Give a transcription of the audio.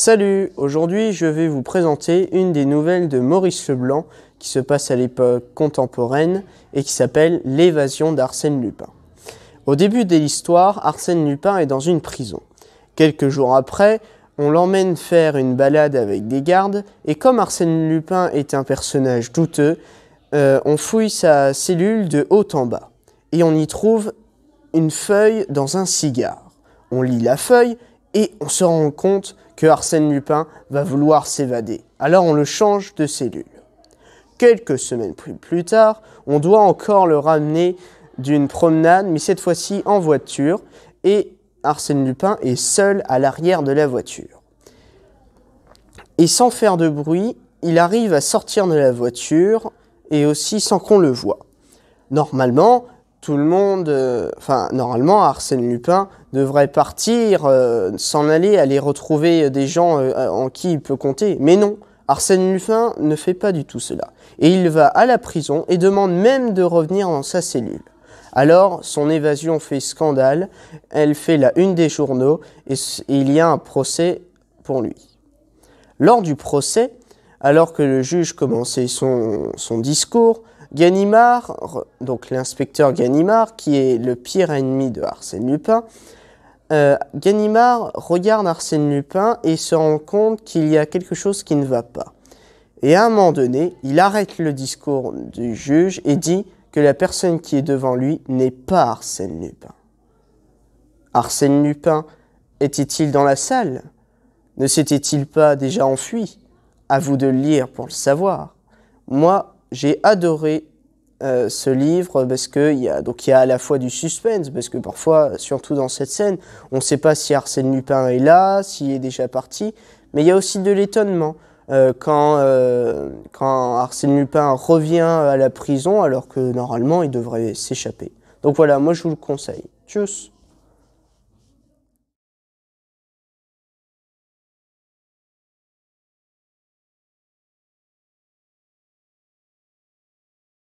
Salut, aujourd'hui je vais vous présenter une des nouvelles de Maurice Leblanc qui se passe à l'époque contemporaine et qui s'appelle L'évasion d'Arsène Lupin. Au début de l'histoire, Arsène Lupin est dans une prison. Quelques jours après, on l'emmène faire une balade avec des gardes et comme Arsène Lupin est un personnage douteux, euh, on fouille sa cellule de haut en bas et on y trouve une feuille dans un cigare. On lit la feuille et on se rend compte que Arsène Lupin va vouloir s'évader. Alors on le change de cellule. Quelques semaines plus tard, on doit encore le ramener d'une promenade, mais cette fois-ci en voiture, et Arsène Lupin est seul à l'arrière de la voiture. Et sans faire de bruit, il arrive à sortir de la voiture, et aussi sans qu'on le voie. Normalement, tout le monde, euh, enfin normalement Arsène Lupin devrait partir, euh, s'en aller, aller retrouver euh, des gens en qui il peut compter. Mais non, Arsène Lupin ne fait pas du tout cela. Et il va à la prison et demande même de revenir dans sa cellule. Alors, son évasion fait scandale, elle fait la une des journaux et, il y a un procès pour lui. Lors du procès, alors que le juge commençait son discours, Ganimard, donc l'inspecteur Ganimard, qui est le pire ennemi de Arsène Lupin, euh, Ganimard regarde Arsène Lupin et se rend compte qu'il y a quelque chose qui ne va pas. Et à un moment donné, il arrête le discours du juge et dit que la personne qui est devant lui n'est pas Arsène Lupin. Arsène Lupin était-il dans la salle Ne s'était-il pas déjà enfui À vous de le lire pour le savoir. Moi, j'ai adoré euh, ce livre parce qu'il y a y a à la fois du suspense parce que parfois surtout dans cette scène on ne sait pas si Arsène Lupin est là s'il est déjà parti mais il y a aussi de l'étonnement euh, quand euh, quand Arsène Lupin revient à la prison alors que normalement il devrait s'échapper donc voilà moi je vous le conseille tchuss